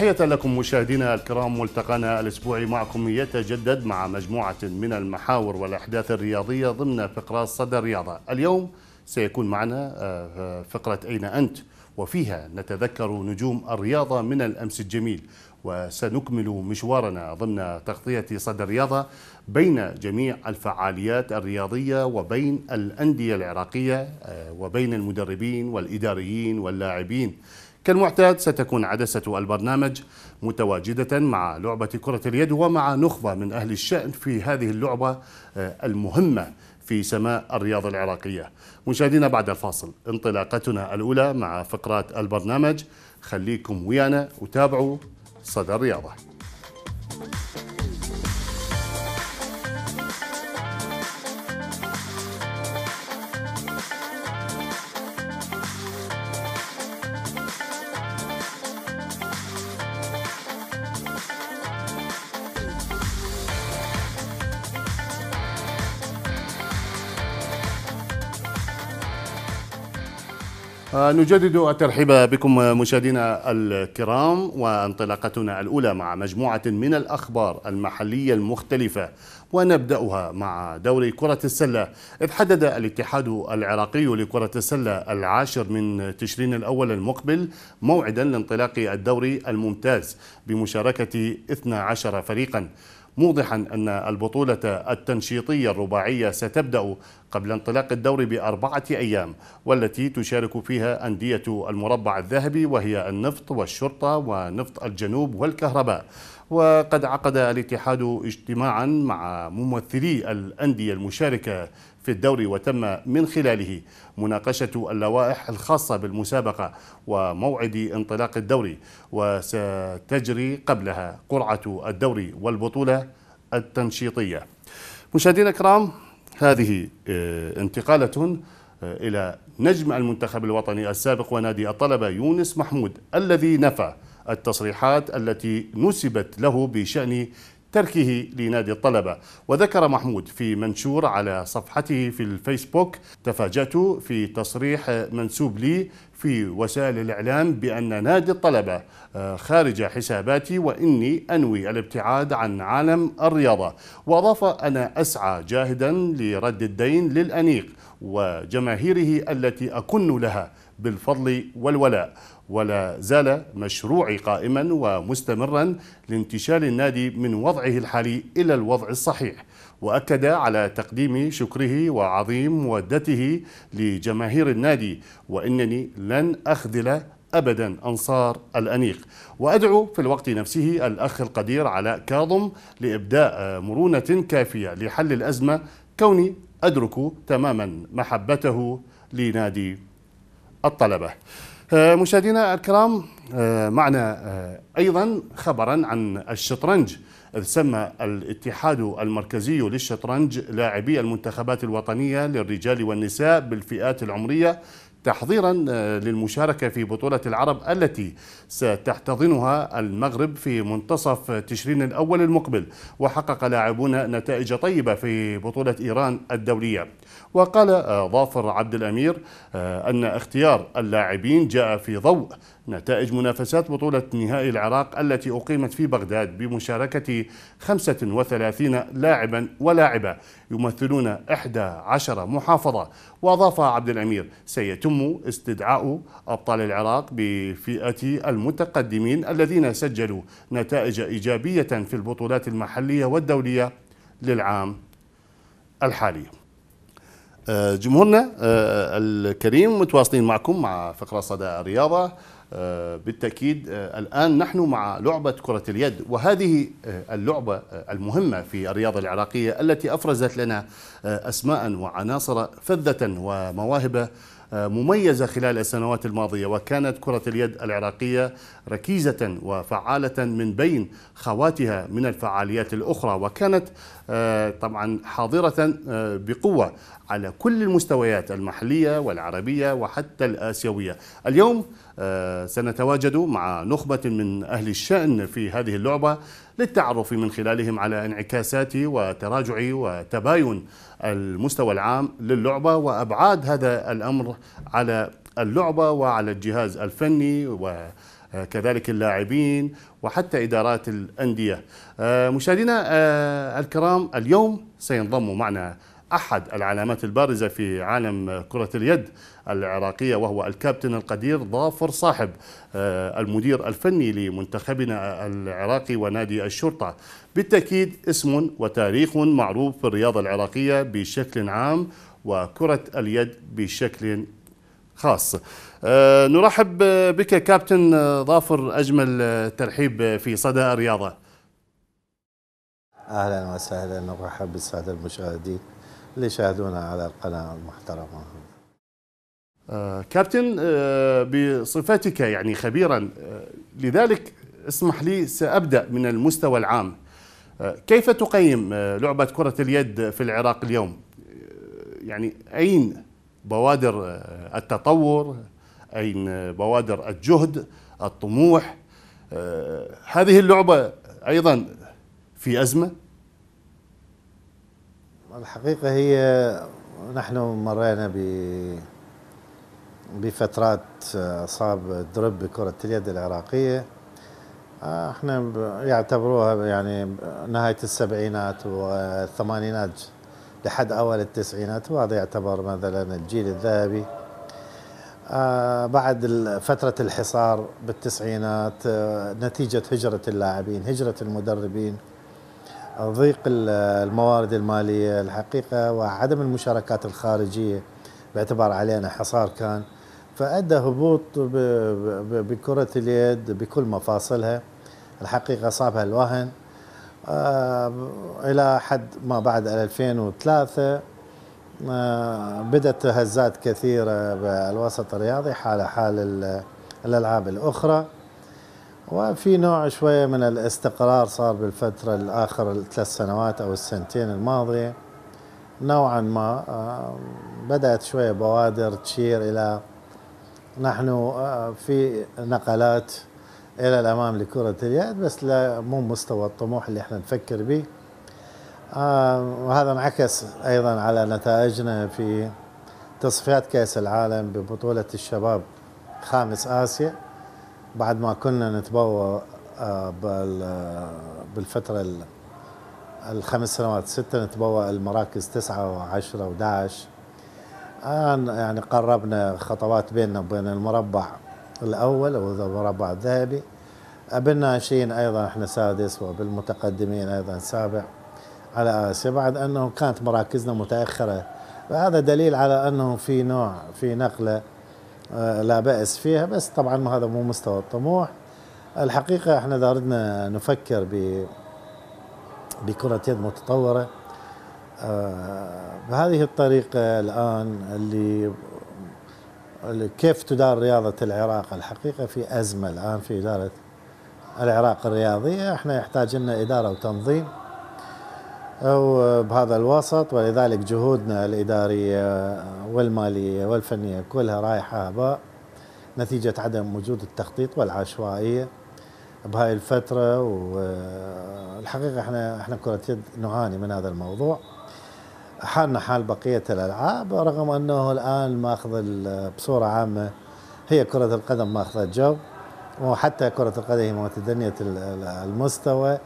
تحية لكم مشاهدينا الكرام ملتقانا الأسبوعي معكم يتجدد مع مجموعة من المحاور والأحداث الرياضية ضمن فقرة صدى الرياضة اليوم سيكون معنا آه، آه، فقرة أين أنت وفيها نتذكر نجوم الرياضة من الأمس الجميل وسنكمل مشوارنا ضمن تغطية صدى الرياضة بين جميع الفعاليات الرياضية وبين الأندية العراقية آه، وبين المدربين والإداريين واللاعبين كالمعتاد ستكون عدسة البرنامج متواجدة مع لعبة كرة اليد ومع نخبة من أهل الشأن في هذه اللعبة آه، المهمة في سماء الرياضة العراقية مشاهدينا بعد الفاصل انطلاقتنا الأولى مع فقرات البرنامج خليكم ويانا وتابعوا صدى الرياضة نجدد الترحيب بكم مشاهدينا الكرام وانطلاقتنا الاولى مع مجموعه من الاخبار المحليه المختلفه ونبداها مع دوري كره السله اذ حدد الاتحاد العراقي لكره السله العاشر من تشرين الاول المقبل موعدا لانطلاق الدوري الممتاز بمشاركه 12 فريقا موضحا أن البطولة التنشيطية الرباعية ستبدأ قبل انطلاق الدور بأربعة أيام والتي تشارك فيها أندية المربع الذهبي وهي النفط والشرطة ونفط الجنوب والكهرباء وقد عقد الاتحاد اجتماعا مع ممثلي الأندية المشاركة في الدوري وتم من خلاله مناقشة اللوائح الخاصة بالمسابقة وموعد انطلاق الدوري وستجري قبلها قرعة الدوري والبطولة التنشيطية مشاهدينا الكرام هذه آه، انتقالة آه، إلى نجم المنتخب الوطني السابق ونادي الطلبة يونس محمود الذي نفى التصريحات التي نسبت له بشأن تركه لنادي الطلبة وذكر محمود في منشور على صفحته في الفيسبوك تفاجأت في تصريح منسوب لي في وسائل الإعلام بأن نادي الطلبة آه، خارج حساباتي وإني أنوي الابتعاد عن عالم الرياضة وأضاف أنا أسعى جاهدا لرد الدين للأنيق وجماهيره التي أكن لها بالفضل والولاء ولا زال مشروعي قائما ومستمرا لانتشال النادي من وضعه الحالي إلى الوضع الصحيح وأكد على تقديم شكره وعظيم مودته لجماهير النادي وإنني لن أخذل ابدا انصار الانيق وادعو في الوقت نفسه الاخ القدير علاء كاظم لابداء مرونه كافيه لحل الازمه كوني ادرك تماما محبته لنادي الطلبة آه، مشاهدينا الكرام آه، معنا آه، أيضا خبرا عن الشطرنج إذ سمى الاتحاد المركزي للشطرنج لاعبي المنتخبات الوطنية للرجال والنساء بالفئات العمرية تحضيرا آه، للمشاركة في بطولة العرب التي ستحتضنها المغرب في منتصف تشرين الأول المقبل وحقق لاعبون نتائج طيبة في بطولة إيران الدولية وقال آه، ظافر عبد الأمير آه، أن اختيار اللاعبين جاء في ضوء نتائج منافسات بطولة نهائي العراق التي أقيمت في بغداد بمشاركة 35 لاعبا ولاعبة يمثلون 11 محافظة وأضاف عبد الأمير سيتم استدعاء أبطال العراق بفئة المتقدمين الذين سجلوا نتائج إيجابية في البطولات المحلية والدولية للعام الحالي آه، جمهورنا آه، الكريم متواصلين معكم مع فقرة صدى الرياضة آه، بالتأكيد آه، الآن نحن مع لعبة كرة اليد وهذه آه، اللعبة المهمة في الرياضة العراقية التي أفرزت لنا أسماء وعناصر فذة ومواهب مميزة خلال السنوات الماضية وكانت كرة اليد العراقية ركيزة وفعالة من بين خواتها من الفعاليات الأخرى وكانت آه، طبعا حاضرة آه، بقوة على كل المستويات المحلية والعربية وحتى الآسيوية اليوم آه، سنتواجد مع نخبة من أهل الشأن في هذه اللعبة للتعرف من خلالهم على انعكاسات وتراجع وتباين المستوى العام للعبة وأبعاد هذا الأمر على اللعبة وعلى الجهاز الفني و كذلك اللاعبين وحتى إدارات الأندية آه، مشاهدينا آه، الكرام اليوم سينضم معنا أحد العلامات البارزة في عالم كرة اليد العراقية وهو الكابتن القدير ظافر صاحب آه، المدير الفني لمنتخبنا العراقي ونادي الشرطة بالتأكيد اسم وتاريخ معروف في الرياضة العراقية بشكل عام وكرة اليد بشكل خاص آه، نرحب بك كابتن ظافر أجمل ترحيب في صدى الرياضة أهلا وسهلا ومرحبا بالسادة المشاهدين اللي يشاهدونا على القناة المحترمة آه كابتن آه بصفتك يعني خبيرا آه لذلك اسمح لي سأبدأ من المستوى العام آه، كيف تقيم آه، لعبة كرة اليد في العراق اليوم؟ آه، يعني أين بوادر التطور؟ أين بوادر الجهد؟ الطموح؟ هذه اللعبة أيضا في أزمة؟ الحقيقة هي نحن مرينا ب بفترات أصاب درب بكرة اليد العراقية آه، احنا يعتبروها يعني نهاية السبعينات والثمانينات لحد أول التسعينات وهذا يعتبر مثلا الجيل الذهبي آه، بعد فترة الحصار بالتسعينات آه، نتيجة هجرة اللاعبين هجرة المدربين ضيق الموارد المالية الحقيقة وعدم المشاركات الخارجية باعتبار علينا حصار كان فأدى هبوط بكرة اليد بكل مفاصلها الحقيقة صابها الوهن آه، إلى حد ما بعد 2003 آه، بدأت هزات كثيرة بالوسط الرياضي حال حال الألعاب الأخرى وفي نوع شوية من الاستقرار صار بالفترة الآخر الثلاث سنوات أو السنتين الماضية نوعا ما آه، بدأت شوية بوادر تشير إلى نحن آه، في نقلات إلى الأمام لكرة اليد بس لا مو مستوى الطموح اللي احنا نفكر به آه، وهذا انعكس أيضا على نتائجنا في تصفيات كأس العالم ببطولة الشباب خامس آسيا بعد ما كنا نتبوى آه، آه، بالفترة الخمس سنوات ستة نتبوى المراكز تسعة وعشرة وداعش الآن يعني قربنا خطوات بيننا وبين المربع الأول أو المربع الذهبي بالناشئين أيضا احنا سادس وبالمتقدمين أيضا سابع على آسيا بعد أنه كانت مراكزنا متأخرة فهذا دليل على أنه في نوع في نقلة آه، لا بأس فيها بس طبعا ما هذا مو مستوى الطموح الحقيقة احنا إذا أردنا نفكر ب بكرة يد متطورة آه، بهذه الطريقة الآن اللي كيف تدار رياضة العراق الحقيقة في أزمة الآن في إدارة العراق الرياضية احنا يحتاج لنا إدارة وتنظيم أو بهذا الوسط ولذلك جهودنا الإدارية والمالية والفنية كلها رايحة هباء نتيجة عدم وجود التخطيط والعشوائية بهاي الفترة والحقيقة احنا احنا كرة يد نعاني من هذا الموضوع حالنا حال بقية الألعاب رغم أنه الآن ماخذ بصورة عامة هي كرة القدم ماخذة جو وحتى كرة القدم هي متدنية المستوى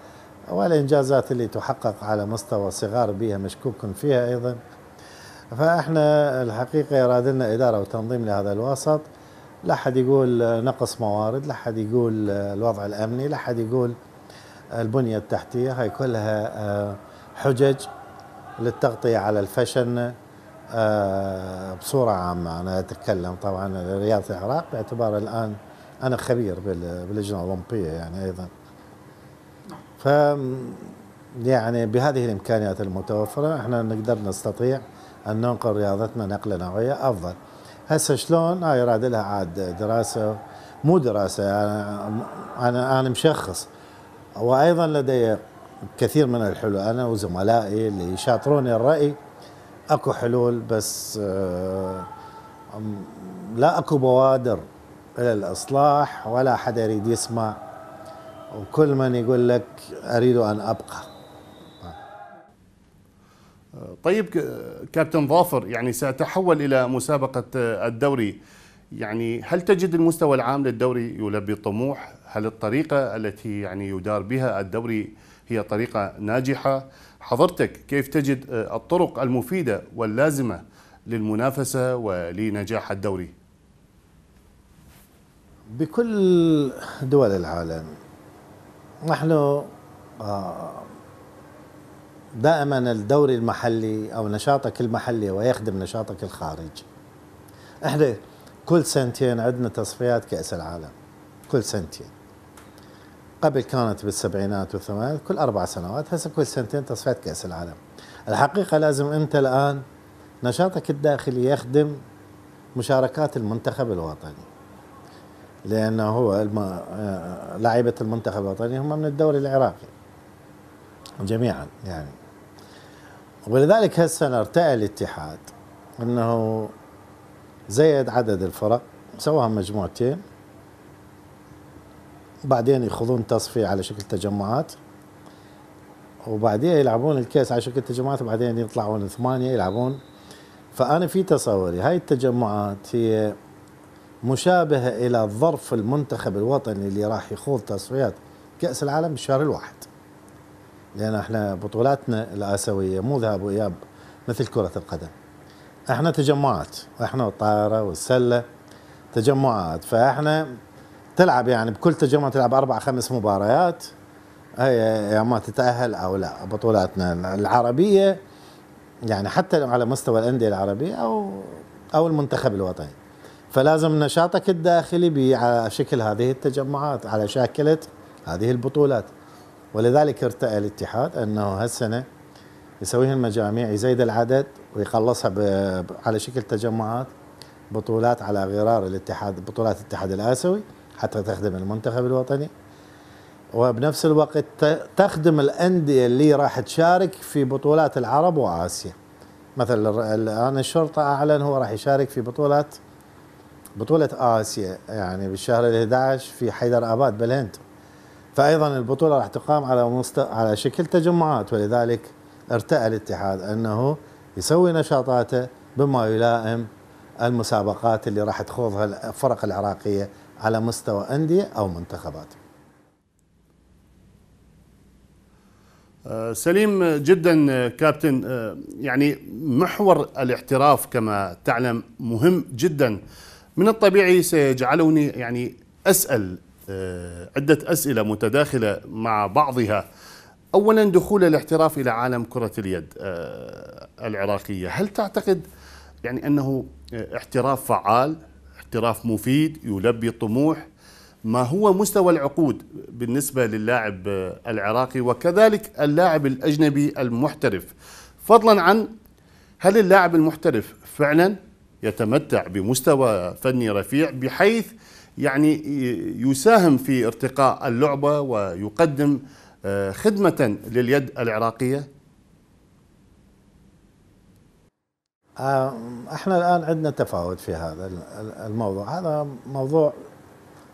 والإنجازات اللي تحقق على مستوى صغار بها مشكوك فيها أيضا فإحنا الحقيقة يراد لنا إدارة وتنظيم لهذا الوسط لا حد يقول نقص موارد لا حد يقول الوضع الأمني لا حد يقول البنية التحتية هاي كلها آه، حجج للتغطية على الفشل آه، بصورة عامة أنا أتكلم طبعا رياضة العراق باعتبار الآن أنا خبير باللجنة الأولمبية يعني أيضا ف يعني بهذه الامكانيات المتوفره احنا نقدر نستطيع ان ننقل رياضتنا نقله نوعيه افضل. هسه شلون؟ هاي راد لها عاد دراسه مو دراسه انا انا انا مشخص وايضا لدي كثير من الحلول انا وزملائي اللي يشاطروني الراي اكو حلول بس آه، لا اكو بوادر الى الاصلاح ولا حدا يريد يسمع وكل من يقول لك اريد ان ابقى طيب كابتن ظافر يعني سأتحول إلى مسابقة الدوري يعني هل تجد المستوى العام للدوري يلبي الطموح؟ هل الطريقة التي يعني يدار بها الدوري هي طريقة ناجحة؟ حضرتك كيف تجد الطرق المفيدة واللازمة للمنافسة ولنجاح الدوري؟ بكل دول العالم نحن آه، دائما الدوري المحلي او نشاطك المحلي ويخدم نشاطك الخارجي. احنا كل سنتين عندنا تصفيات كاس العالم. كل سنتين. قبل كانت بالسبعينات والثمانينات كل اربع سنوات، هسه كل سنتين تصفيات كاس العالم. الحقيقه لازم انت الان نشاطك الداخلي يخدم مشاركات المنتخب الوطني. لأنه هو الم... آه، لعيبة المنتخب الوطني هم من الدوري العراقي جميعا يعني ولذلك هالسنة ارتأى الاتحاد أنه زيد عدد الفرق سواها مجموعتين وبعدين يخوضون تصفية على شكل تجمعات وبعدين يلعبون الكاس على شكل تجمعات وبعدين يطلعون ثمانية يلعبون فأنا في تصوري هاي التجمعات هي مشابهة إلى ظرف المنتخب الوطني اللي راح يخوض تصفيات كأس العالم بالشهر الواحد لأن احنا بطولاتنا الآسيوية مو ذهاب وإياب مثل كرة القدم احنا تجمعات احنا والطائرة والسلة تجمعات فاحنا تلعب يعني بكل تجمع تلعب أربع خمس مباريات هي يا ما تتأهل أو لا بطولاتنا العربية يعني حتى على مستوى الأندية العربية أو أو المنتخب الوطني فلازم نشاطك الداخلي على شكل هذه التجمعات على شاكلة هذه البطولات ولذلك ارتأى الاتحاد أنه هالسنة يسويها المجاميع يزيد العدد ويخلصها على شكل تجمعات بطولات على غرار الاتحاد بطولات الاتحاد الآسيوي حتى تخدم المنتخب الوطني وبنفس الوقت تخدم الأندية اللي راح تشارك في بطولات العرب وآسيا مثلا الآن الشرطة أعلن هو راح يشارك في بطولات بطولة آسيا يعني بالشهر ال 11 في حيدر آباد بالهند فأيضا البطولة راح تقام على مست... على شكل تجمعات ولذلك ارتأى الاتحاد أنه يسوي نشاطاته بما يلائم المسابقات اللي راح تخوضها الفرق العراقية على مستوى أندية أو منتخبات آه، سليم جدا آه، كابتن آه، يعني محور الاحتراف كما تعلم مهم جدا من الطبيعي سيجعلني يعني أسأل آه، عدة أسئلة متداخلة مع بعضها أولا دخول الاحتراف إلى عالم كرة اليد آه، العراقية هل تعتقد يعني أنه آه، احتراف فعال احتراف مفيد يلبي الطموح ما هو مستوى العقود بالنسبة للاعب العراقي وكذلك اللاعب الأجنبي المحترف فضلا عن هل اللاعب المحترف فعلا يتمتع بمستوى فني رفيع بحيث يعني يساهم في ارتقاء اللعبه ويقدم آه، خدمه لليد العراقيه؟ آه، احنا الان عندنا تفاوت في هذا الموضوع، هذا موضوع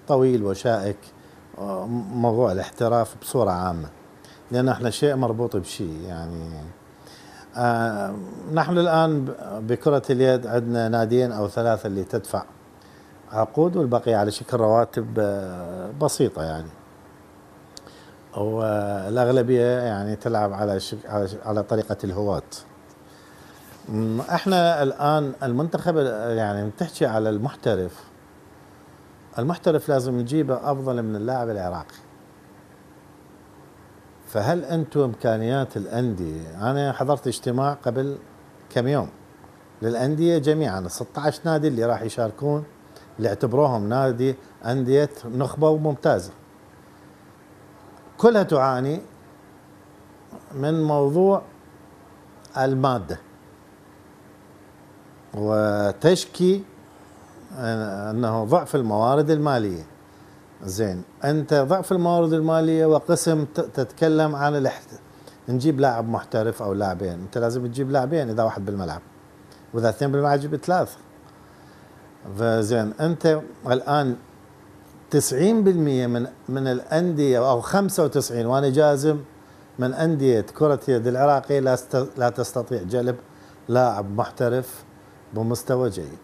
طويل وشائك آه، موضوع الاحتراف بصوره عامه لان احنا شيء مربوط بشيء يعني آه، نحن الآن بكرة اليد عندنا ناديين أو ثلاثة اللي تدفع عقود والبقية على شكل رواتب آه، بسيطة يعني والأغلبية يعني تلعب على شك... على, على طريقة الهواة احنا الآن المنتخب آه، يعني بتحكي على المحترف المحترف لازم نجيبه أفضل من اللاعب العراقي فهل انتم امكانيات الانديه انا حضرت اجتماع قبل كم يوم للانديه جميعا 16 نادي اللي راح يشاركون اللي اعتبروهم نادي انديه نخبه وممتازه كلها تعاني من موضوع الماده وتشكي آه، انه ضعف الموارد الماليه زين انت ضعف الموارد الماليه وقسم تتكلم عن الاحت... نجيب لاعب محترف او لاعبين انت لازم تجيب لاعبين اذا واحد بالملعب واذا اثنين بالملعب تجيب ثلاث فزين انت الان 90% من من الانديه او 95 وانا جازم من انديه كره يد العراقي لا لا تستطيع جلب لاعب محترف بمستوى جيد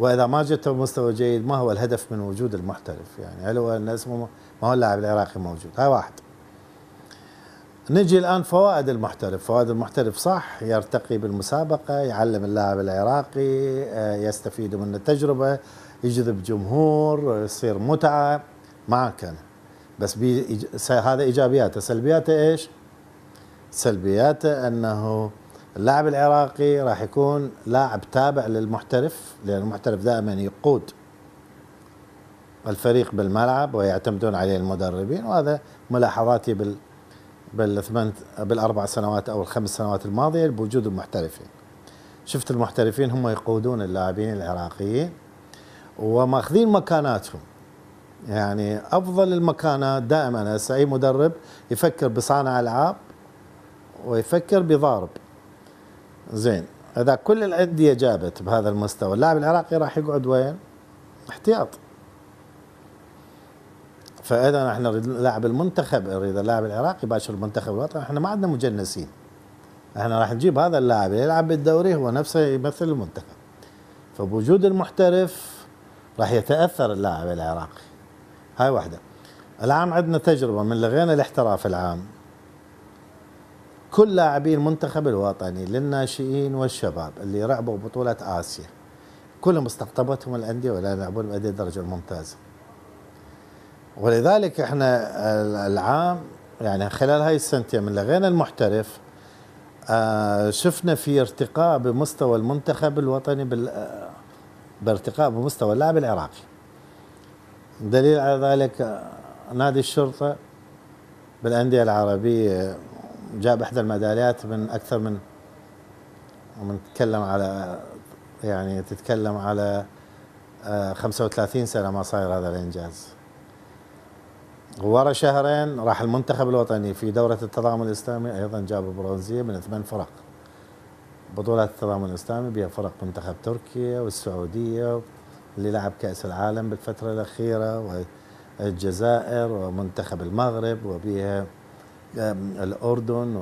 واذا ما جت بمستوى جيد ما هو الهدف من وجود المحترف يعني هل هو ان اسمه ما هو اللاعب العراقي موجود هاي واحد نجي الان فوائد المحترف فوائد المحترف صح يرتقي بالمسابقه يعلم اللاعب العراقي آه، يستفيد من التجربه يجذب جمهور يصير متعه معك انا بس بي هذا ايجابياته سلبياته ايش سلبياته انه اللاعب العراقي راح يكون لاعب تابع للمحترف لأن المحترف دائما يقود الفريق بالملعب ويعتمدون عليه المدربين وهذا ملاحظاتي بال بالثمان بالاربع سنوات او الخمس سنوات الماضيه بوجود المحترفين. شفت المحترفين هم يقودون اللاعبين العراقيين وماخذين مكاناتهم. يعني افضل المكانات دائما هسه اي مدرب يفكر بصانع العاب ويفكر بضارب زين اذا كل الانديه جابت بهذا المستوى اللاعب العراقي راح يقعد وين؟ احتياط فاذا احنا نريد لاعب المنتخب نريد اللاعب العراقي يباشر المنتخب الوطني احنا ما عندنا مجنسين احنا راح نجيب هذا اللاعب يلعب بالدوري هو نفسه يمثل المنتخب فبوجود المحترف راح يتاثر اللاعب العراقي هاي واحده العام عندنا تجربه من لغينا الاحتراف العام كل لاعبي المنتخب الوطني للناشئين والشباب اللي لعبوا بطولة آسيا كلهم استقطبتهم الأندية ولا يلعبون بأدي الدرجة الممتازة ولذلك احنا العام يعني خلال هاي السنتين من لغينا المحترف آه، شفنا في ارتقاء بمستوى المنتخب الوطني بال آه، بارتقاء بمستوى اللاعب العراقي دليل على ذلك آه، نادي الشرطة بالأندية العربية جاب احدى الميداليات من اكثر من ومن تتكلم على يعني تتكلم على 35 آه، سنه ما صاير هذا الانجاز ورا شهرين راح المنتخب الوطني في دورة التضامن الإسلامي أيضا جاب برونزية من ثمان فرق بطولات التضامن الإسلامي بها فرق منتخب تركيا والسعودية اللي لعب كأس العالم بالفترة الأخيرة والجزائر ومنتخب المغرب وبها الأردن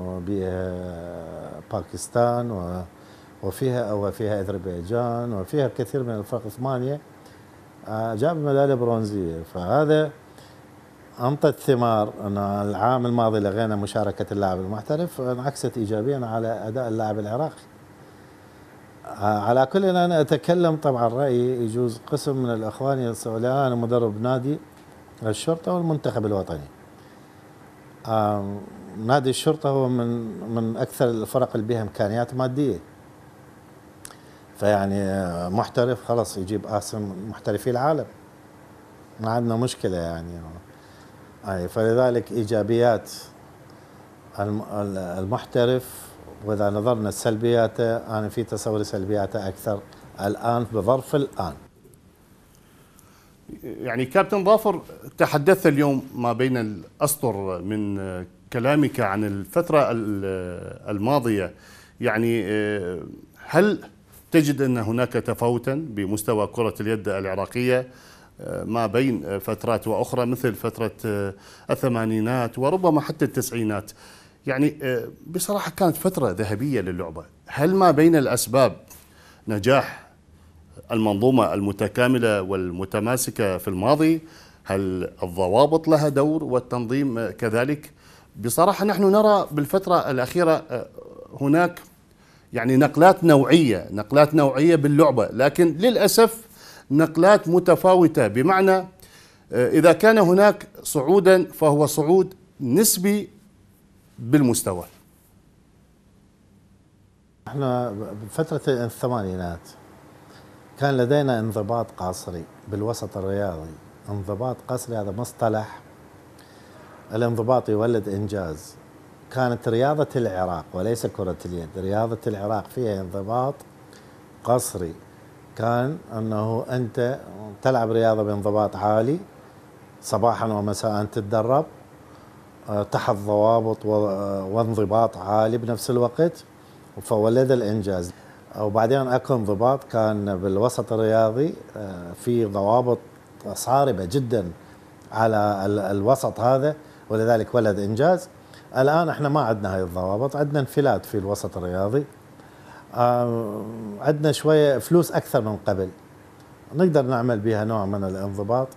وباكستان وفيها وفيها أذربيجان وفيها الكثير من الفرق ثمانية آه، جاب ميدالية برونزية فهذا أنطت ثمار أن العام الماضي لغينا مشاركة اللاعب المحترف انعكست إيجابيا على أداء اللاعب العراقي آه، على كل إن أنا أتكلم طبعا رأيي يجوز قسم من الأخوان يسألون أنا مدرب نادي الشرطة والمنتخب الوطني نادي الشرطة هو من من أكثر الفرق اللي بها إمكانيات مادية فيعني آه، محترف خلاص يجيب أسم محترفي العالم ما عندنا مشكلة يعني يعني فلذلك إيجابيات المحترف وإذا نظرنا لسلبياته أنا في تصوري سلبياته أكثر الآن بظرف الآن يعني كابتن ظافر تحدثت اليوم ما بين الاسطر من كلامك عن الفتره الماضيه يعني آه، هل تجد ان هناك تفاوتا بمستوى كره اليد العراقيه آه، ما بين فترات واخرى مثل فتره آه، الثمانينات وربما حتى التسعينات يعني بصراحه كانت فتره ذهبيه للعبه هل ما بين الاسباب نجاح المنظومة المتكاملة والمتماسكة في الماضي هل الضوابط لها دور والتنظيم كذلك بصراحة نحن نرى بالفترة الأخيرة آه، هناك يعني نقلات نوعية نقلات نوعية باللعبة لكن للأسف نقلات متفاوتة بمعنى آه، إذا كان هناك صعودا فهو صعود نسبي بالمستوى احنا بفترة الثمانينات كان لدينا انضباط قصري بالوسط الرياضي انضباط قصري هذا مصطلح الانضباط يولد انجاز كانت رياضة العراق وليس كرة اليد رياضة العراق فيها انضباط قصري كان أنه أنت تلعب رياضة بانضباط عالي صباحا ومساء تتدرب آه، تحت ضوابط آه، وانضباط عالي بنفس الوقت فولد الإنجاز وبعدين اكو انضباط كان بالوسط الرياضي آه، في ضوابط صارمه جدا على الوسط هذا ولذلك ولد انجاز الان احنا ما عندنا هاي الضوابط عندنا انفلات في الوسط الرياضي عندنا شويه فلوس اكثر من قبل نقدر نعمل بها نوع من الانضباط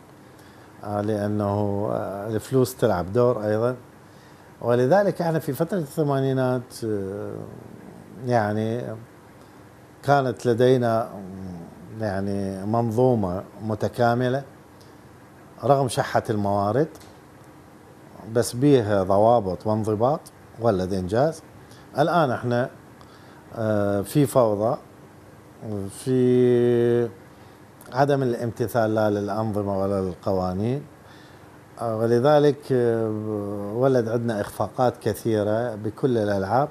آه، لانه آه، الفلوس تلعب دور ايضا ولذلك احنا في فتره الثمانينات يعني كانت لدينا يعني منظومة متكاملة رغم شحة الموارد بس بيها ضوابط وانضباط ولد إنجاز الآن احنا آه، في فوضى في عدم الامتثال لا للأنظمة ولا للقوانين آه، ولذلك آه، ولد عندنا إخفاقات كثيرة بكل الألعاب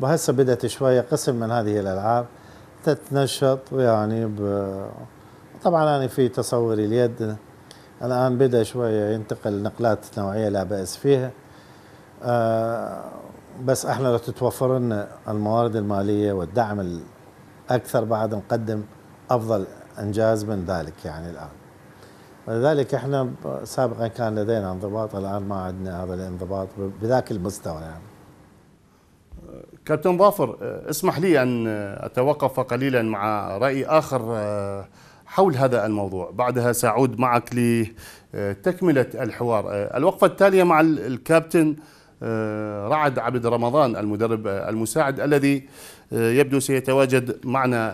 وهسه بدأت شوية قسم من هذه الألعاب تتنشط يعني ب... طبعا أنا يعني في تصوري اليد الآن بدأ شوية ينتقل نقلات نوعية لا بأس فيها أه، بس احنا لو تتوفر لنا الموارد المالية والدعم الأكثر بعد نقدم أفضل إنجاز من ذلك يعني الآن ولذلك احنا سابقا كان لدينا انضباط الان ما عندنا هذا الانضباط بذاك المستوى يعني. كابتن ظافر اسمح لي ان اتوقف قليلا مع راي اخر آه، حول هذا الموضوع بعدها سأعود معك لتكملة الحوار آه، الوقفة التالية مع الكابتن آه، رعد عبد رمضان المدرب آه، المساعد الذي آه، يبدو سيتواجد معنا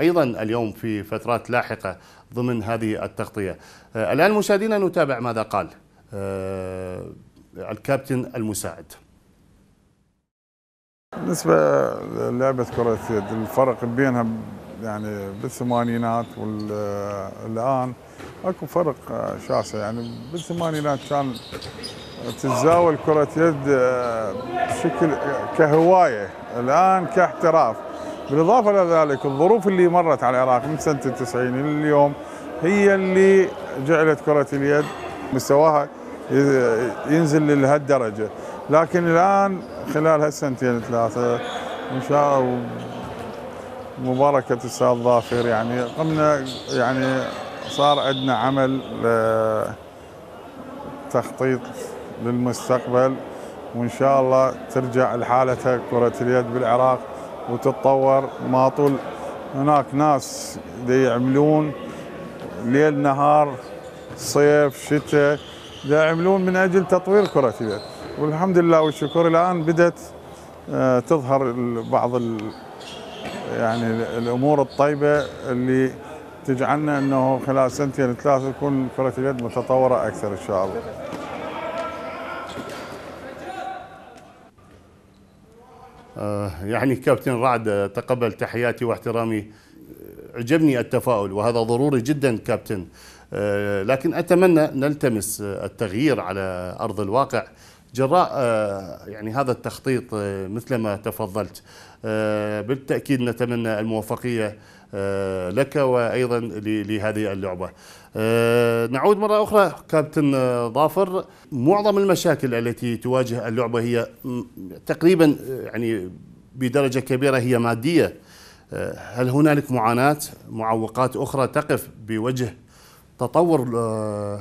ايضا اليوم في فترات لاحقه ضمن هذه التغطيه. الان مشاهدينا نتابع ماذا قال الكابتن المساعد. بالنسبه للعبه كره اليد الفرق بينها يعني بالثمانينات والان اكو فرق شاسع يعني بالثمانينات كان تتزاول كرة يد آه، بشكل كهواية الآن كاحتراف بالإضافة إلى ذلك الظروف اللي مرت على العراق من سنة التسعين إلى اليوم هي اللي جعلت كرة اليد مستواها ينزل لهالدرجة لكن الآن خلال هالسنتين ثلاثة إن شاء الله مباركة الأستاذ ظافر يعني قمنا يعني صار عندنا عمل تخطيط للمستقبل وإن شاء الله ترجع لحالتها كرة اليد بالعراق وتتطور ما طول هناك ناس يعملون ليل نهار صيف شتاء يعملون من أجل تطوير كرة اليد والحمد لله والشكر الآن بدأت آه، تظهر بعض ال يعني الامور الطيبه اللي تجعلنا انه خلال سنتين ثلاثه تكون كره اليد متطوره اكثر ان شاء الله. آه، يعني كابتن رعد آه، تقبل تحياتي واحترامي آه، عجبني التفاؤل وهذا ضروري جدا كابتن لكن أتمنى نلتمس التغيير على أرض الواقع جراء يعني هذا التخطيط مثلما تفضلت بالتأكيد نتمنى الموفقية آه، لك وايضا لهذه اللعبه. آه، نعود مره اخرى كابتن ظافر معظم المشاكل التي تواجه اللعبه هي تقريبا آه، يعني بدرجه كبيره هي ماديه. هل هنالك معاناه معوقات اخرى تقف بوجه تطور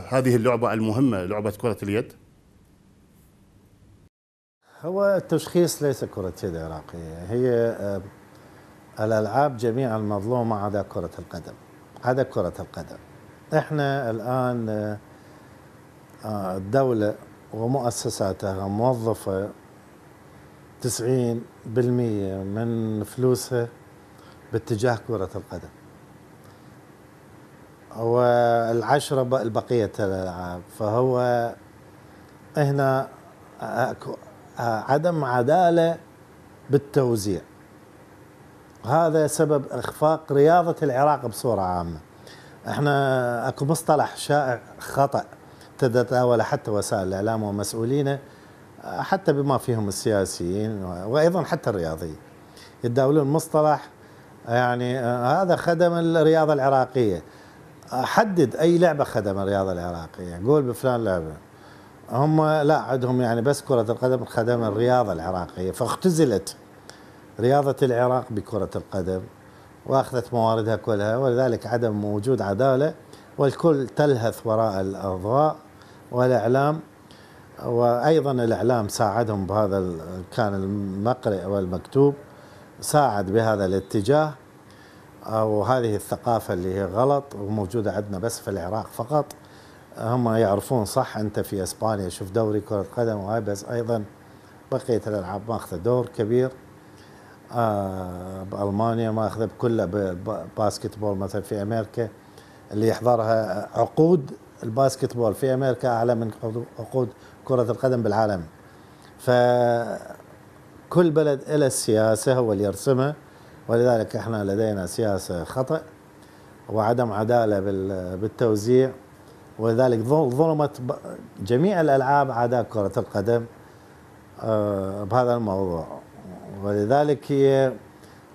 هذه اللعبه المهمه لعبه كره اليد؟ هو التشخيص ليس كرة يد عراقية هي الألعاب جميعا مظلومة عدا كرة القدم عدا كرة القدم احنا الآن آه، الدولة ومؤسساتها موظفة 90% من فلوسها باتجاه كرة القدم والعشرة البقية الألعاب فهو هنا آه، آه، عدم عدالة بالتوزيع هذا سبب اخفاق رياضه العراق بصوره عامه احنا اكو مصطلح شائع خطا تتداول حتى وسائل الاعلام ومسؤولينه حتى بما فيهم السياسيين وايضا حتى الرياضيين يتداولون مصطلح يعني هذا خدم الرياضه العراقيه حدد اي لعبه خدم الرياضه العراقيه قول بفلان لعبه هم لا عندهم يعني بس كره القدم خدم الرياضه العراقيه فاختزلت رياضة العراق بكرة القدم وأخذت مواردها كلها ولذلك عدم وجود عدالة والكل تلهث وراء الأضواء والإعلام وأيضا الإعلام ساعدهم بهذا كان المقرئ والمكتوب ساعد بهذا الاتجاه وهذه الثقافة اللي هي غلط وموجودة عندنا بس في العراق فقط هم يعرفون صح أنت في إسبانيا شوف دوري كرة قدم وهاي بس أيضا بقية الألعاب ماخذة دور كبير آه، بالمانيا ماخذه بكله كلها بول مثلا في امريكا اللي يحضرها عقود الباسكتبول في امريكا اعلى من عقود كره القدم بالعالم فكل بلد له السياسه هو اللي يرسمها ولذلك احنا لدينا سياسه خطا وعدم عداله بالتوزيع ولذلك ظلمت جميع الالعاب عدا كره القدم آه، بهذا الموضوع ولذلك هي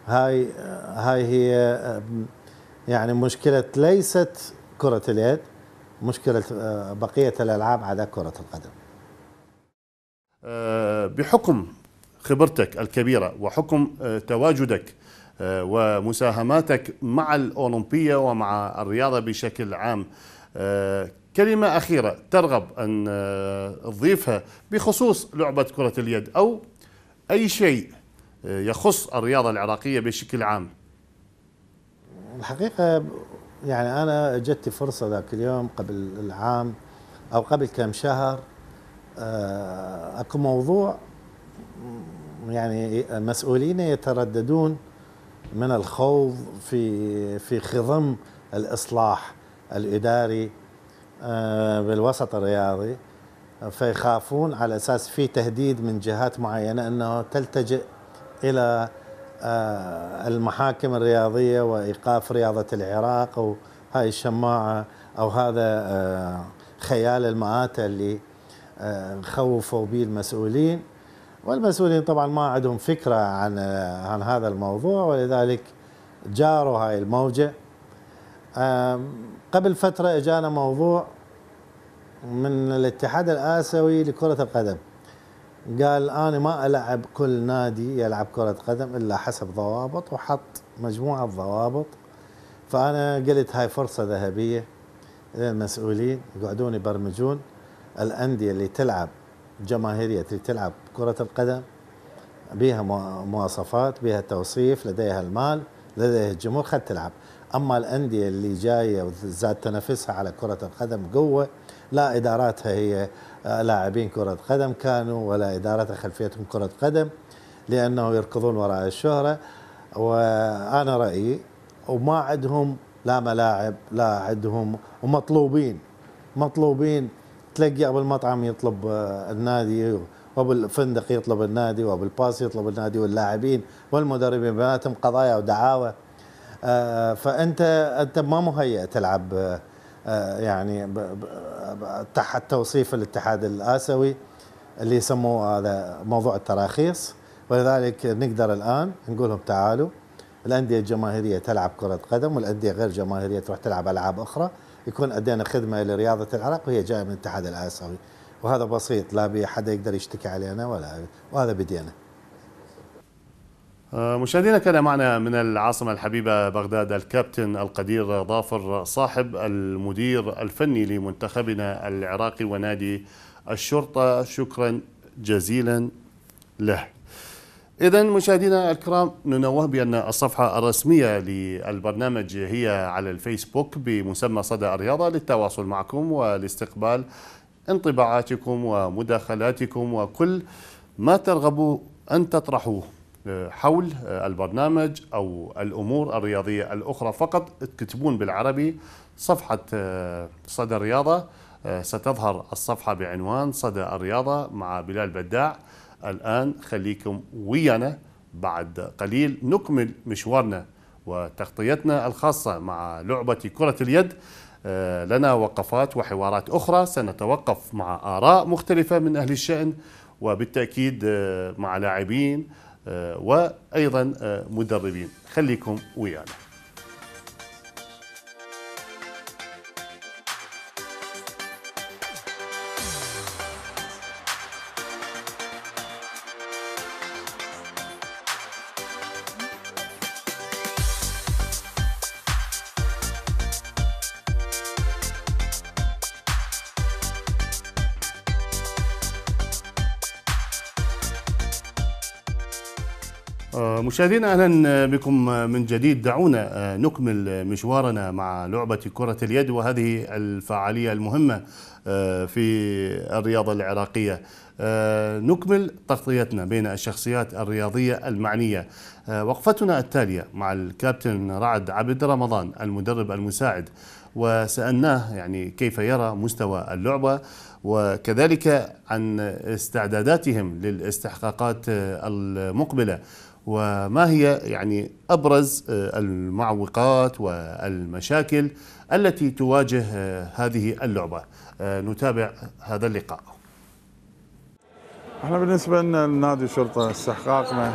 هاي هاي هي يعني مشكلة ليست كرة اليد مشكلة آه، بقية الألعاب عدا كرة القدم آه، بحكم خبرتك الكبيرة وحكم آه، تواجدك ومساهماتك مع الأولمبية ومع الرياضة بشكل عام كلمة أخيرة ترغب أن تضيفها بخصوص لعبة كرة اليد أو أي شيء آه، يخص الرياضة العراقية بشكل عام الحقيقة يعني أنا جت فرصة ذاك اليوم قبل العام أو قبل كم شهر آه، أكو موضوع يعني مسؤولين يترددون من الخوض في في خضم الاصلاح الاداري آه، بالوسط الرياضي فيخافون على اساس في تهديد من جهات معينه انه تلتجئ إلى آه، المحاكم الرياضية وإيقاف رياضة العراق أو هاي الشماعة أو هذا آه، خيال المآتة اللي آه، خوفوا به المسؤولين والمسؤولين طبعا ما عندهم فكرة عن عن هذا الموضوع ولذلك جاروا هاي الموجة قبل فترة إجانا موضوع من الاتحاد الآسيوي لكرة القدم قال انا ما العب كل نادي يلعب كره قدم الا حسب ضوابط وحط مجموعه ضوابط فانا قلت هاي فرصه ذهبيه للمسؤولين يقعدون يبرمجون الانديه اللي تلعب جماهيريه اللي تلعب كره القدم بها مواصفات بها توصيف لديها المال لديها الجمهور خد تلعب اما الانديه اللي جايه وزاد تنافسها على كره القدم قوه لا اداراتها هي آه، لاعبين كره قدم كانوا ولا ادارتها خلفيتهم كره قدم لانه يركضون وراء الشهره وانا رايي وما عندهم لا ملاعب لا عندهم ومطلوبين مطلوبين تلقي ابو المطعم يطلب آه، النادي وابو الفندق يطلب النادي وابو الباص يطلب النادي واللاعبين والمدربين بيناتهم قضايا ودعاوى آه، فانت انت ما مهيئ تلعب آه، يعني تحت توصيف الاتحاد الاسيوي اللي يسموه هذا موضوع التراخيص ولذلك نقدر الان نقول لهم تعالوا الانديه الجماهيريه تلعب كره قدم والانديه غير جماهيريه تروح تلعب العاب اخرى يكون ادينا خدمه لرياضه العراق وهي جايه من الاتحاد الاسيوي وهذا بسيط لا بي حدا يقدر يشتكي علينا ولا وهذا بدينا آه، مشاهدينا كان معنا من العاصمة الحبيبة بغداد الكابتن القدير ظافر صاحب المدير الفني لمنتخبنا العراقي ونادي الشرطة شكرا جزيلا له إذا مشاهدينا الكرام ننوه بأن الصفحة الرسمية للبرنامج هي على الفيسبوك بمسمى صدى الرياضة للتواصل معكم ولاستقبال انطباعاتكم ومداخلاتكم وكل ما ترغبوا أن تطرحوه حول البرنامج أو الأمور الرياضية الأخرى فقط تكتبون بالعربي صفحة آه، صدى الرياضة آه، ستظهر الصفحة بعنوان صدى الرياضة مع بلال بداع الآن خليكم ويانا بعد قليل نكمل مشوارنا وتغطيتنا الخاصة مع لعبة كرة اليد آه، لنا وقفات وحوارات أخرى سنتوقف مع آراء مختلفة من أهل الشأن وبالتأكيد مع لاعبين آه، وأيضا آه، مدربين خليكم ويانا مشاهدينا اهلا بكم من جديد دعونا آه، نكمل مشوارنا مع لعبه كره اليد وهذه الفعاليه المهمه آه، في الرياضه العراقيه آه، نكمل تغطيتنا بين الشخصيات الرياضيه المعنيه وقفتنا التاليه مع الكابتن رعد عبد رمضان المدرب المساعد وسالناه يعني كيف يرى مستوى اللعبه وكذلك عن استعداداتهم للاستحقاقات المقبله وما هي يعني ابرز آه، المعوقات والمشاكل التي تواجه آه، هذه اللعبه آه، نتابع هذا اللقاء احنا بالنسبه لنا النادي الشرطه استحقاقنا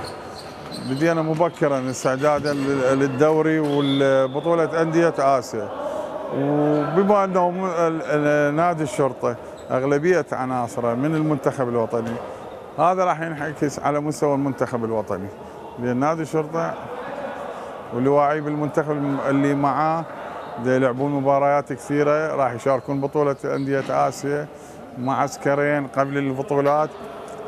بدينا مبكرا استعدادا للدوري والبطوله انديه اسيا وبما انه نادي الشرطه اغلبيه عناصره من المنتخب الوطني هذا راح ينعكس على مستوى المنتخب الوطني بين نادي الشرطه ولواعي بالمنتخب اللي معاه يلعبون مباريات كثيره راح يشاركون بطوله انديه اسيا معسكرين قبل البطولات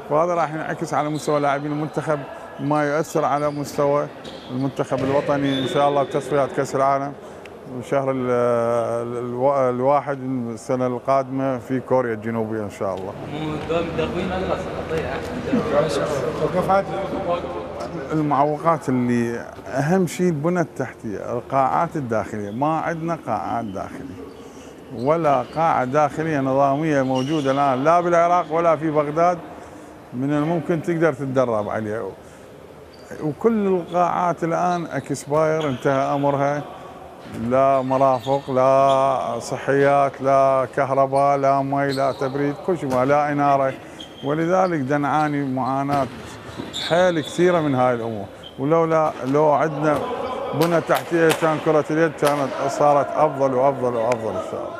وهذا راح ينعكس على مستوى لاعبين المنتخب ما يؤثر على مستوى المنتخب الوطني ان شاء الله بتصفيات كاس العالم شهر الواحد السنه القادمه في كوريا الجنوبيه ان شاء الله. المعوقات اللي اهم شيء البنى التحتيه، القاعات الداخليه، ما عندنا قاعات داخليه. ولا قاعه داخليه نظاميه موجوده الان لا بالعراق ولا في بغداد من الممكن تقدر تتدرب عليها. وكل القاعات الان اكسباير انتهى امرها لا مرافق لا صحيات لا كهرباء لا مي لا تبريد كل شيء لا اناره ولذلك دنعاني معاناه حيل كثيره من هاي الامور ولولا لو عندنا بنى تحتيه كان كره اليد كانت صارت افضل وافضل وافضل ان شاء الله.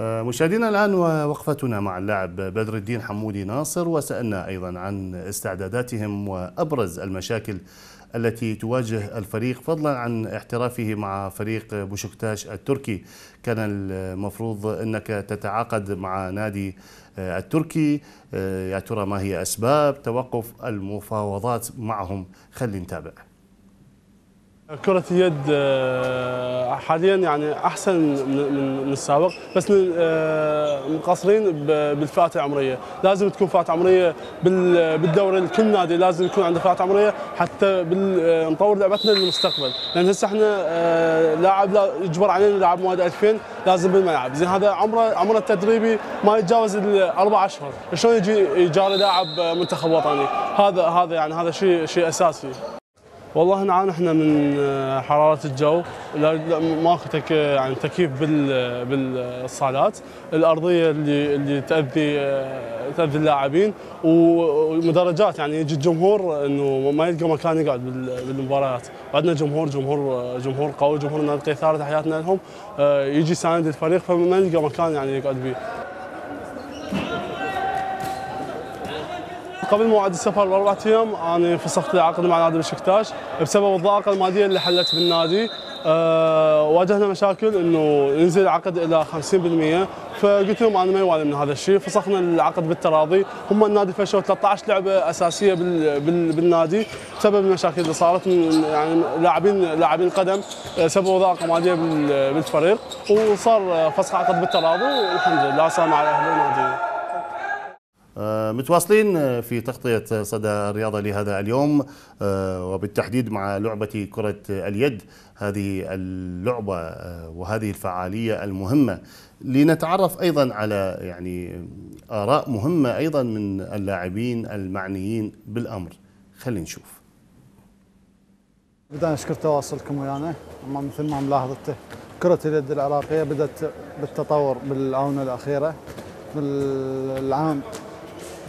آه، مشاهدينا الآن وقفتنا مع اللاعب بدر الدين حمودي ناصر وسألنا أيضا عن استعداداتهم وأبرز المشاكل التي تواجه الفريق فضلا عن احترافه مع فريق بوشكتاش التركي كان المفروض أنك تتعاقد مع نادي آه، التركي آه، يا ترى ما هي أسباب توقف المفاوضات معهم خلي نتابع كرة اليد آه، حاليا يعني احسن من السابق بس مقصرين آه، بالفئات العمريه، لازم تكون فئات عمريه بالدوري لكل نادي لازم يكون عنده فئات عمريه حتى آه، نطور لعبتنا للمستقبل، لان هسه احنا لاعب يجبر علينا لاعب مواد 2000 لازم بالملعب، زين هذا عمره عمره التدريبي ما يتجاوز الاربع اشهر، شلون يجي يجاري لاعب منتخب وطني؟ هذا هذا يعني هذا شيء شيء اساسي. والله نعاني احنا من آه، حراره الجو ماكو يعني تكييف بالصالات الارضيه اللي اللي تاذي آه، تاذي اللاعبين ومدرجات يعني يجي الجمهور انه ما يلقى مكان يقعد بالمباريات عندنا جمهور جمهور آه، جمهور قوي جمهور نادي قيثار تحياتنا لهم يجي ساند الفريق فما يلقى مكان يعني يقعد به قبل موعد السفر باربعة ايام انا فسخت لي عقد مع نادي بشكتاش بسبب الضائقه الماديه اللي حلت بالنادي أه واجهنا مشاكل انه ينزل العقد الى 50% فقلت لهم انا ما يوالي من هذا الشيء فسخنا العقد بالتراضي هم النادي فشلوا 13 لعبه اساسيه بال بال بالنادي بسبب المشاكل اللي صارت من يعني لاعبين لاعبين قدم آه، سببوا ضائقه ماديه بالفريق وصار فسخ عقد بالتراضي والحمد لله صار مع الاهلي ونادي آه، متواصلين في تغطية صدى الرياضة لهذا اليوم آه، وبالتحديد مع لعبة كرة اليد هذه اللعبة آه، وهذه الفعالية المهمة لنتعرف أيضا على يعني آراء مهمة أيضا من اللاعبين المعنيين بالأمر خلينا نشوف بداية أشكر تواصلكم ويانا أما مثل ما ملاحظته كرة اليد العراقية بدأت بالتطور بالآونة الأخيرة بالعام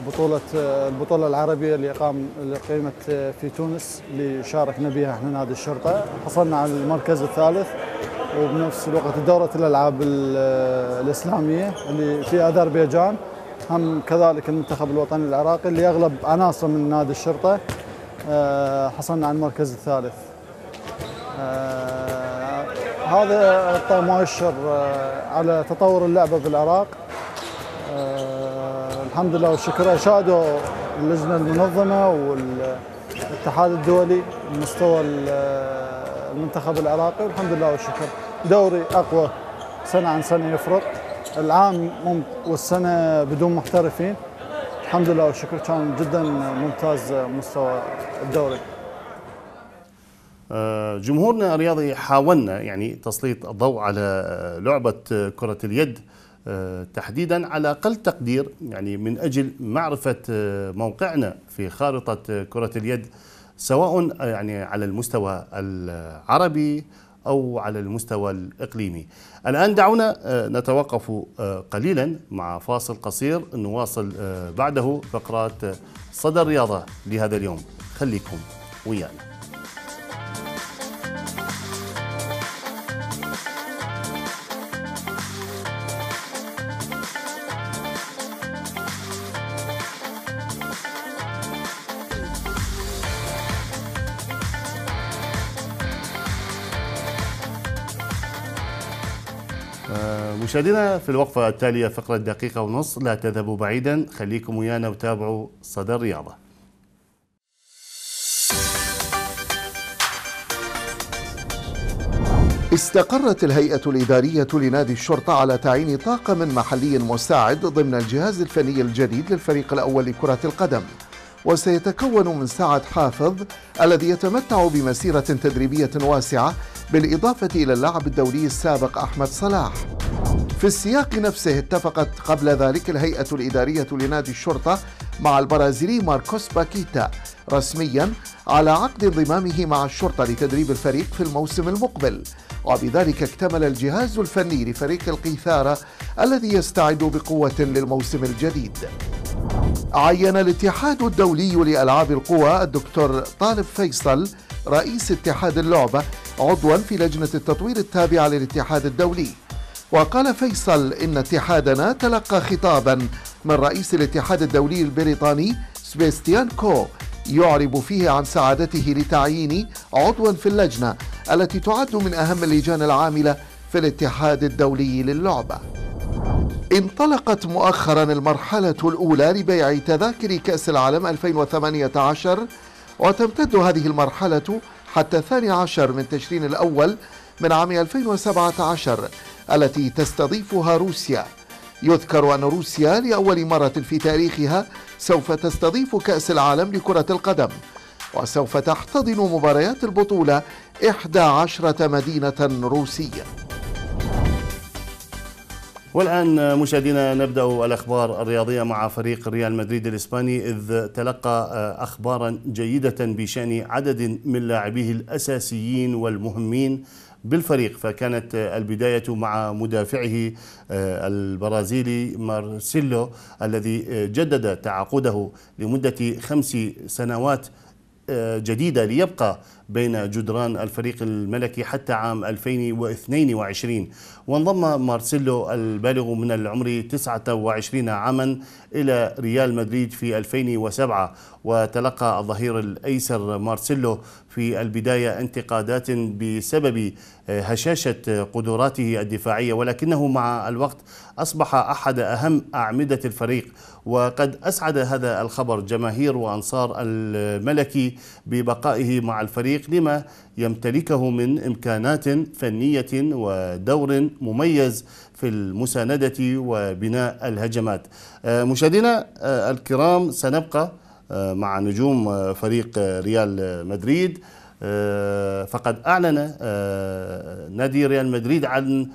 بطولة البطولة العربية اللي قام اللي قيمت في تونس اللي شاركنا بها احنا نادي الشرطة حصلنا على المركز الثالث وبنفس الوقت دورة الألعاب الإسلامية اللي في أذربيجان هم كذلك المنتخب الوطني العراقي اللي أغلب عناصر من نادي الشرطة آه، حصلنا على المركز الثالث آه، هذا مؤشر آه، على تطور اللعبة في العراق الحمد لله والشكر أشادوا اللجنة المنظمة والاتحاد الدولي مستوى المنتخب العراقي والحمد لله والشكر دوري أقوى سنة عن سنة يفرق العام والسنة بدون محترفين الحمد لله والشكر كان جدا ممتاز مستوى الدوري آه، جمهورنا الرياضي حاولنا يعني تسليط الضوء على لعبة كرة اليد تحديدا على اقل تقدير يعني من اجل معرفه آه، موقعنا في خارطه آه، كره اليد سواء آه، يعني على المستوى العربي او على المستوى الاقليمي. الان دعونا نتوقف قليلا مع فاصل قصير نواصل بعده فقرات صدى الرياضه لهذا اليوم خليكم ويانا. مشاهدينا في الوقفة التالية فقرة دقيقة ونص لا تذهبوا بعيدا خليكم ويانا وتابعوا صدى الرياضة استقرت الهيئة الإدارية لنادي الشرطة على تعيين طاقم محلي مساعد ضمن الجهاز الفني الجديد للفريق الأول لكرة القدم وسيتكون من سعد حافظ الذي يتمتع بمسيرة تدريبية واسعة بالإضافة إلى اللاعب الدولي السابق أحمد صلاح في السياق نفسه اتفقت قبل ذلك الهيئة الإدارية لنادي الشرطة مع البرازيلي ماركوس باكيتا رسميا على عقد انضمامه مع الشرطة لتدريب الفريق في الموسم المقبل وبذلك اكتمل الجهاز الفني لفريق القيثارة الذي يستعد بقوة للموسم الجديد عين الاتحاد الدولي لألعاب القوى الدكتور طالب فيصل رئيس اتحاد اللعبة عضوا في لجنة التطوير التابعة للاتحاد الدولي وقال فيصل إن اتحادنا تلقى خطابا من رئيس الاتحاد الدولي البريطاني سبيستيان كو يعرب فيه عن سعادته لتعيين عضوا في اللجنة التي تعد من أهم اللجان العاملة في الاتحاد الدولي للعبة انطلقت مؤخرا المرحلة الأولى لبيع تذاكر كأس العالم 2018 وتمتد هذه المرحلة حتى الثاني عشر من تشرين الأول من عام 2017 التي تستضيفها روسيا يذكر أن روسيا لأول مرة في تاريخها سوف تستضيف كأس العالم لكرة القدم وسوف تحتضن مباريات البطولة 11 مدينة روسية والآن مشاهدينا نبدأ الأخبار الرياضية مع فريق ريال مدريد الإسباني إذ تلقى آه، أخبارا جيدة بشأن عدد من لاعبيه الأساسيين والمهمين بالفريق فكانت البداية مع مدافعه آه، البرازيلي مارسيلو الذي جدد تعاقده لمدة خمس سنوات آه، جديدة ليبقى بين جدران الفريق الملكي حتى عام 2022 وانضم مارسيلو البالغ من العمر 29 عاما إلى ريال مدريد في 2007 وتلقى الظهير الأيسر مارسيلو في البداية انتقادات بسبب آه، هشاشة قدراته الدفاعية ولكنه مع الوقت أصبح أحد أهم أعمدة الفريق وقد أسعد هذا الخبر جماهير وأنصار الملكي ببقائه مع الفريق الفريق لما يمتلكه من إمكانات فنية ودور مميز في المساندة وبناء الهجمات آه، مشاهدينا آه، الكرام سنبقى آه، مع نجوم فريق ريال مدريد فقد أعلن نادي ريال مدريد عن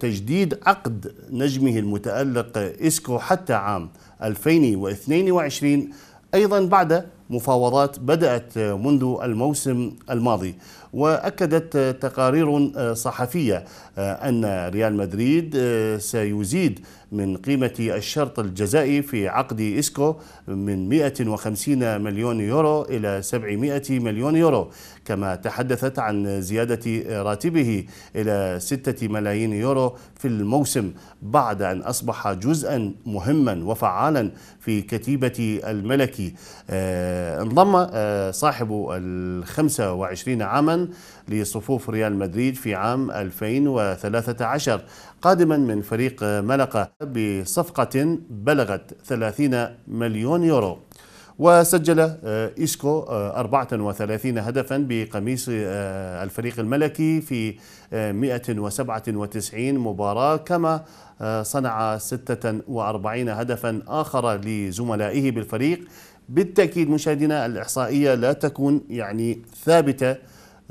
تجديد عقد نجمه المتألق إسكو حتى عام 2022 أيضا بعد مفاوضات بدأت منذ الموسم الماضي وأكدت تقارير آه، صحفية آه، أن ريال مدريد آه، سيزيد من قيمة الشرط الجزائي في عقد إسكو من 150 مليون يورو إلى 700 مليون يورو كما تحدثت عن زيادة راتبه إلى 6 ملايين يورو في الموسم بعد أن أصبح جزءا مهما وفعالا في كتيبة الملكي انضم صاحب ال 25 عاما لصفوف ريال مدريد في عام 2013 قادما من فريق ملقة بصفقة بلغت 30 مليون يورو وسجل آه، إيسكو 34 آه، هدفا بقميص آه، الفريق الملكي في 197 مباراة كما صنع 46 هدفا آخر لزملائه بالفريق بالتأكيد مشاهدينا الإحصائية لا تكون يعني ثابتة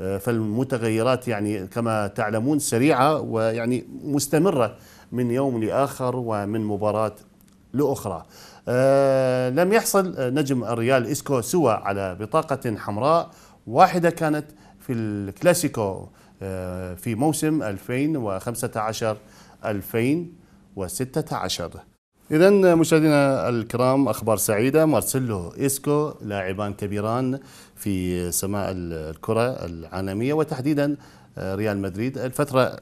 آه، فالمتغيرات يعني كما تعلمون سريعة ويعني مستمرة من يوم لآخر ومن مباراة لأخرى آه، لم يحصل نجم الريال إسكو سوى على بطاقة حمراء واحدة كانت في الكلاسيكو آه، في موسم 2015 2016 إذا مشاهدينا الكرام أخبار سعيدة مارسيلو إسكو لاعبان كبيران في سماء الكرة العالمية وتحديدا آه، ريال مدريد الفترة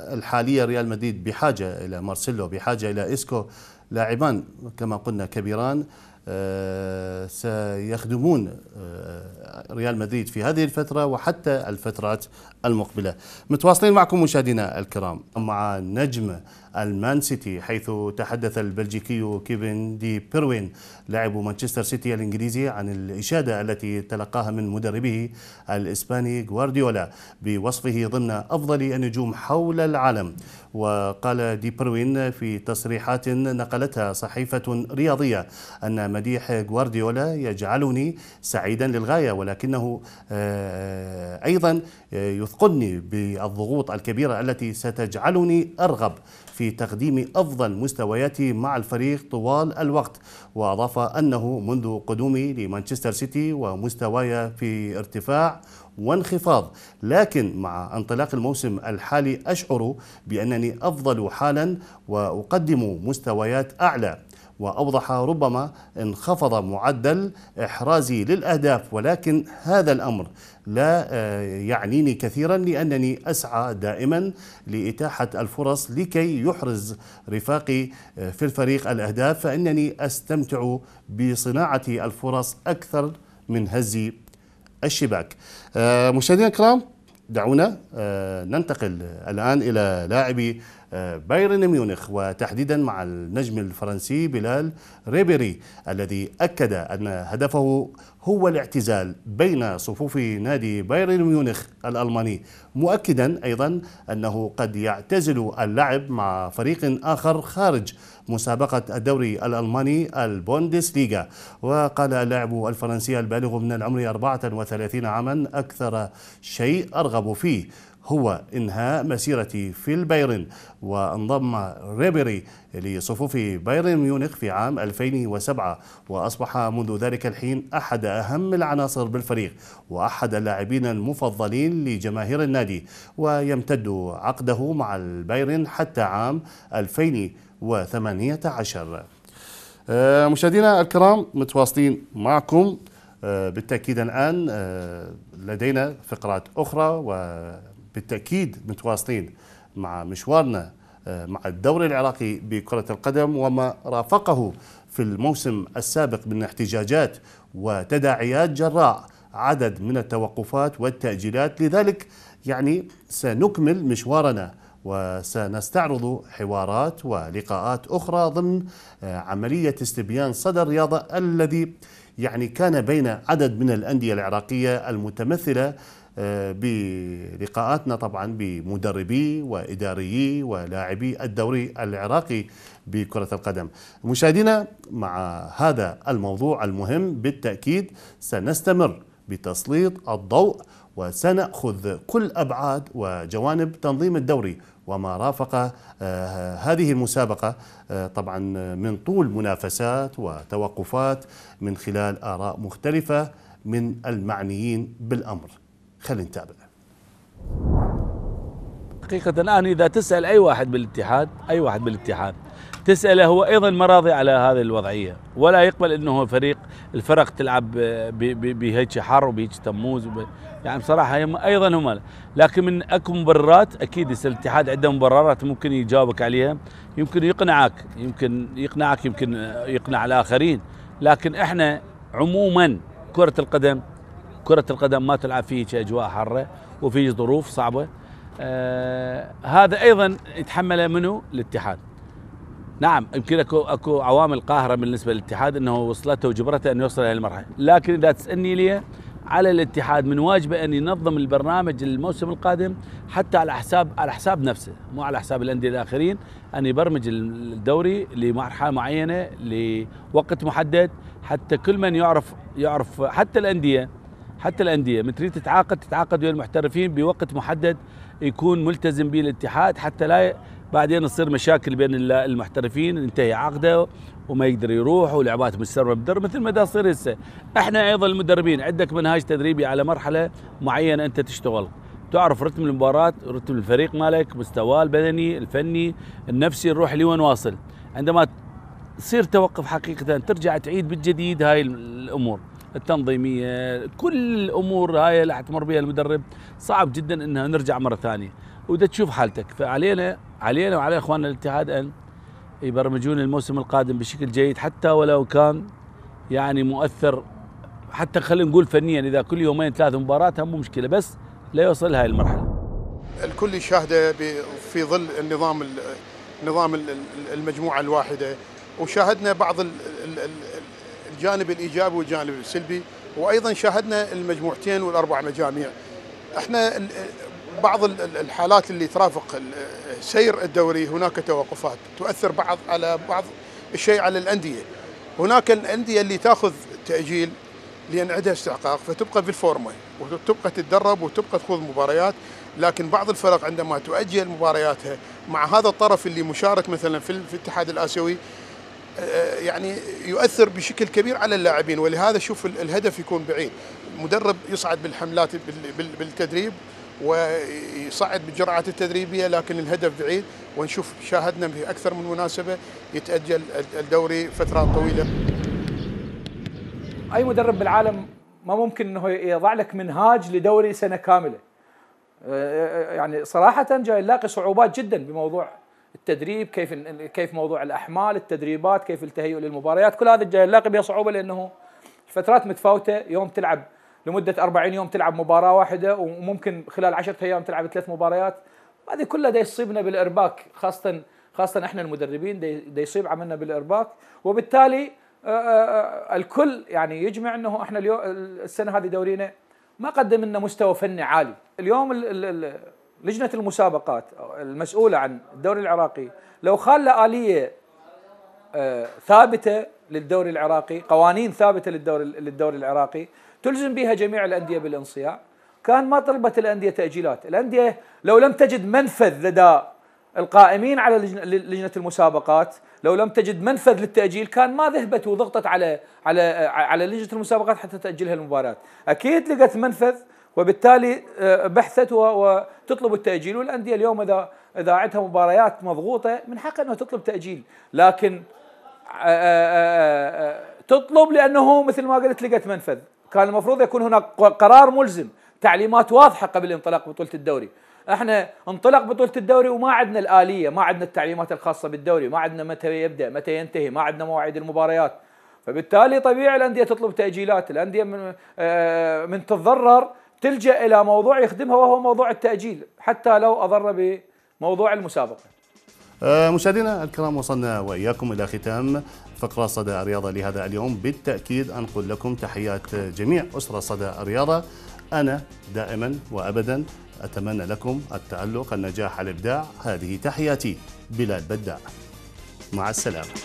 الحالية ريال مدريد بحاجة إلى مارسيلو بحاجة إلى إسكو لاعبان كما قلنا كبيران آه، سيخدمون آه، ريال مدريد في هذه الفترة وحتى الفترات المقبلة متواصلين معكم مشاهدينا الكرام مع نجم المان سيتي حيث تحدث البلجيكي كيفن دي بيروين لاعب مانشستر سيتي الانجليزي عن الاشاده التي تلقاها من مدربه الاسباني غوارديولا بوصفه ضمن افضل النجوم حول العالم وقال دي بروين في تصريحات نقلتها صحيفه رياضيه ان مديح غوارديولا يجعلني سعيدا للغايه ولكنه آه، ايضا آه، يثير يثقلني بالضغوط الكبيرة التي ستجعلني أرغب في تقديم أفضل مستوياتي مع الفريق طوال الوقت وأضاف أنه منذ قدومي لمانشستر سيتي ومستواي في ارتفاع وانخفاض لكن مع انطلاق الموسم الحالي أشعر بأنني أفضل حالا وأقدم مستويات أعلى وأوضح ربما انخفض معدل إحرازي للأهداف ولكن هذا الأمر لا آه، يعنيني كثيرا لأنني أسعى دائما لإتاحة الفرص لكي يحرز رفاقي آه، في الفريق الأهداف فإنني أستمتع بصناعة الفرص أكثر من هز الشباك آه، مشاهدينا الكرام دعونا ننتقل الآن إلى لاعبي بايرن ميونخ وتحديدا مع النجم الفرنسي بلال ريبيري الذي أكد أن هدفه هو الاعتزال بين صفوف نادي بايرن ميونخ الألماني مؤكدا أيضا أنه قد يعتزل اللعب مع فريق آخر خارج مسابقة الدوري الألماني البوندسليغا وقال اللاعب الفرنسي البالغ من العمر 34 عاما أكثر شيء أرغب فيه هو إنهاء مسيرتي في البايرن وانضم ريبيري لصفوف بايرن ميونخ في عام 2007 وأصبح منذ ذلك الحين أحد أهم العناصر بالفريق وأحد اللاعبين المفضلين لجماهير النادي ويمتد عقده مع البايرن حتى عام 2018 آه، مشاهدينا الكرام متواصلين معكم آه، بالتأكيد الآن آه، لدينا فقرات أخرى و بالتاكيد متواصلين مع مشوارنا آه، مع الدوري العراقي بكرة القدم وما رافقه في الموسم السابق من احتجاجات وتداعيات جراء عدد من التوقفات والتأجيلات لذلك يعني سنكمل مشوارنا وسنستعرض حوارات ولقاءات أخرى ضمن آه، عملية استبيان صدى الرياضة الذي يعني كان بين عدد من الأندية العراقية المتمثلة آه، بلقاءاتنا طبعا بمدربي واداريي ولاعبي الدوري العراقي بكرة القدم مشاهدينا مع هذا الموضوع المهم بالتأكيد سنستمر بتسليط الضوء وسنأخذ كل أبعاد وجوانب تنظيم الدوري وما رافق آه، هذه المسابقة آه، طبعا من طول منافسات وتوقفات من خلال آراء مختلفة من المعنيين بالأمر خلينا نتابع حقيقة الآن إذا تسأل أي واحد بالاتحاد أي واحد بالاتحاد تسأله هو أيضا مراضي على هذه الوضعية ولا يقبل أنه فريق الفرق تلعب بهيك حر وبهيك تموز وب... يعني بصراحة هم أيضا هم لكن من أكو مبررات أكيد الاتحاد عنده مبررات ممكن يجاوبك عليها يمكن يقنعك يمكن يقنعك يمكن يقنع الآخرين لكن إحنا عموما كرة القدم كرة القدم ما تلعب في أجواء حرة وفي ظروف صعبة آه هذا أيضا يتحمله منه الاتحاد نعم يمكن اكو اكو عوامل قاهره بالنسبه للاتحاد انه وصلته وجبرته انه يوصل المرحله، لكن اذا تسالني لي على الاتحاد من واجبه ان ينظم البرنامج الموسم القادم حتى على حساب على حساب نفسه، مو على حساب الانديه الاخرين، ان يبرمج الدوري لمرحله معينه لوقت محدد حتى كل من يعرف يعرف حتى الانديه حتى الانديه من تريد تتعاقد تتعاقد ويا المحترفين بوقت محدد يكون ملتزم به الاتحاد حتى لا بعدين تصير مشاكل بين المحترفين انتهي عقده وما يقدر يروح ولعبات مستمره بدر مثل ما تصير هسه احنا ايضا المدربين عندك منهاج تدريبي على مرحله معينه انت تشتغل تعرف رتم المباراة رتم الفريق مالك مستواه البدني الفني النفسي الروحي لوين واصل عندما تصير توقف حقيقة ترجع تعيد بالجديد هاي الأمور التنظيميه كل الامور هاي اللي حتمر بها المدرب صعب جدا انها نرجع مره ثانيه وده تشوف حالتك فعلينا علينا وعلى اخواننا الاتحاد ان يبرمجون الموسم القادم بشكل جيد حتى ولو كان يعني مؤثر حتى خلينا نقول فنيا اذا كل يومين ثلاث مباريات مو مشكله بس لا يوصل لهي المرحله. الكل يشاهده في ظل النظام نظام المجموعه الواحده وشاهدنا بعض الجانب الايجابي والجانب السلبي وايضا شاهدنا المجموعتين والاربع مجاميع احنا بعض الحالات اللي ترافق سير الدوري هناك توقفات تؤثر بعض على بعض الشيء على الانديه هناك الانديه اللي تاخذ تاجيل لان عندها استحقاق فتبقى في الفورمه وتبقى تتدرب وتبقى تخوض مباريات لكن بعض الفرق عندما تؤجل مبارياتها مع هذا الطرف اللي مشارك مثلا في الاتحاد الاسيوي آه، يعني يؤثر بشكل كبير على اللاعبين ولهذا شوف الهدف يكون بعيد مدرب يصعد بالحملات بالتدريب ويصعد بالجرعات التدريبيه لكن الهدف بعيد ونشوف شاهدنا في اكثر من مناسبه يتاجل الدوري فترة طويله. اي مدرب بالعالم ما ممكن انه يضع لك منهاج لدوري سنه كامله. آه، آه، يعني صراحه جاي نلاقي صعوبات جدا بموضوع التدريب كيف كيف موضوع الاحمال التدريبات كيف التهيؤ للمباريات كل هذا الجاي نلاقي بها صعوبه لانه الفترات متفاوته يوم تلعب لمده 40 يوم تلعب مباراه واحده وممكن خلال 10 ايام تلعب ثلاث مباريات هذه كلها دا يصيبنا بالارباك خاصه خاصه احنا المدربين دا يصيب عملنا بالارباك وبالتالي الكل يعني يجمع انه احنا اليوم السنه هذه دورينا ما قدم لنا مستوى فني عالي اليوم لجنه المسابقات المسؤوله عن الدوري العراقي لو خلى اليه آه، ثابته للدوري العراقي قوانين ثابته للدوري للدوري العراقي تلزم بها جميع الانديه بالانصياع كان ما طلبت الانديه تاجيلات الانديه لو لم تجد منفذ لدى القائمين على لجنه المسابقات لو لم تجد منفذ للتاجيل كان ما ذهبت وضغطت على على على لجنه المسابقات حتى تاجلها المباراه اكيد لقت منفذ وبالتالي آه، بحثت وتطلب التأجيل والأندية اليوم إذا إذا عندها مباريات مضغوطة من حقها انها تطلب تأجيل لكن آه، آه، تطلب لأنه مثل ما قلت لقت منفذ كان المفروض يكون هناك قرار ملزم تعليمات واضحة قبل انطلاق بطولة الدوري احنا انطلق بطولة الدوري وما عندنا الآلية ما عندنا التعليمات الخاصة بالدوري ما عندنا متى يبدأ متى ينتهي ما عندنا مواعيد المباريات فبالتالي طبيعي الأندية تطلب تأجيلات الأندية من, من تتضرر تلجأ إلى موضوع يخدمها وهو موضوع التأجيل حتى لو أضر بموضوع المسابقة آه، مشاهدينا الكرام وصلنا وإياكم إلى ختام فقرة صدى الرياضة لهذا اليوم بالتأكيد أنقل لكم تحيات جميع أسرة صدى الرياضة أنا دائما وأبدا أتمنى لكم التألق النجاح الإبداع هذه تحياتي بلال بداع مع السلامة